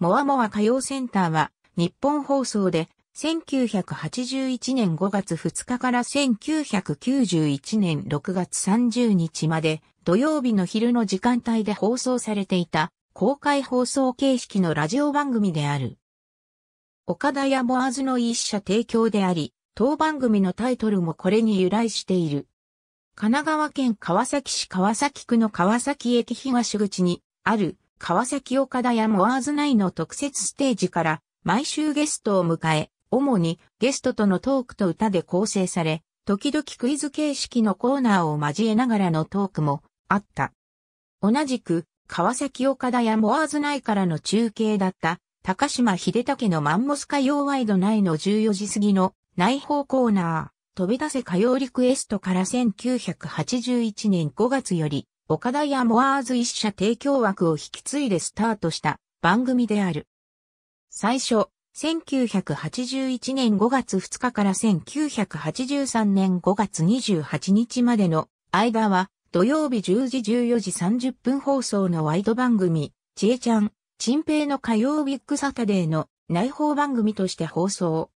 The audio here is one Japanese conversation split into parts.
モアモア歌謡センターは日本放送で1981年5月2日から1991年6月30日まで土曜日の昼の時間帯で放送されていた公開放送形式のラジオ番組である。岡田やモアズの一社提供であり、当番組のタイトルもこれに由来している。神奈川県川崎市川崎区の川崎駅東口にある川崎岡田やモアーズ内の特設ステージから毎週ゲストを迎え、主にゲストとのトークと歌で構成され、時々クイズ形式のコーナーを交えながらのトークもあった。同じく、川崎岡田やモアーズ内からの中継だった、高島秀武のマンモス歌謡ワイド内の14時過ぎの内報コーナー、飛び出せ歌謡リクエストから1981年5月より、岡田やモアーズ一社提供枠を引き継いでスタートした番組である。最初、1981年5月2日から1983年5月28日までの間は土曜日10時14時30分放送のワイド番組、ちえちゃん、ちんぺいの火曜ビッグサタデーの内包番組として放送。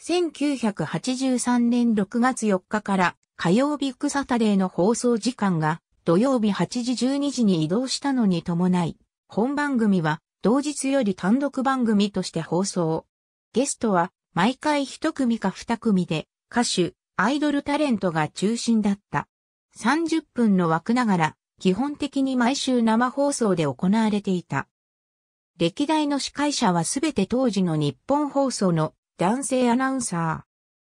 1983年6月4日から火曜ビッグサタデーの放送時間が土曜日8時12時に移動したのに伴い、本番組は同日より単独番組として放送。ゲストは毎回一組か二組で歌手、アイドルタレントが中心だった。30分の枠ながら基本的に毎週生放送で行われていた。歴代の司会者はすべて当時の日本放送の男性アナウンサ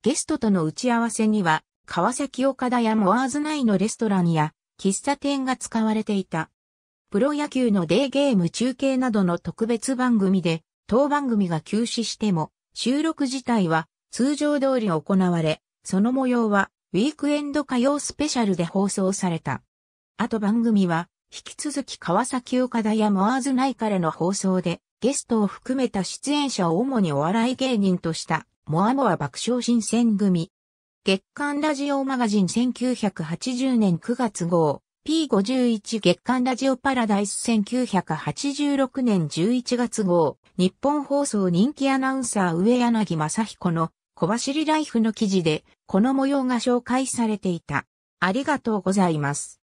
ー。ゲストとの打ち合わせには、川崎岡田やモアーズ内のレストランや、喫茶店が使われていた。プロ野球のデーゲーム中継などの特別番組で、当番組が休止しても、収録自体は通常通り行われ、その模様はウィークエンド歌謡スペシャルで放送された。あと番組は、引き続き川崎岡田やモアーズ内からの放送で、ゲストを含めた出演者を主にお笑い芸人とした、モアモア爆笑新選組、月刊ラジオマガジン1980年9月号 P51 月刊ラジオパラダイス1986年11月号日本放送人気アナウンサー上柳正彦の小走りライフの記事でこの模様が紹介されていた。ありがとうございます。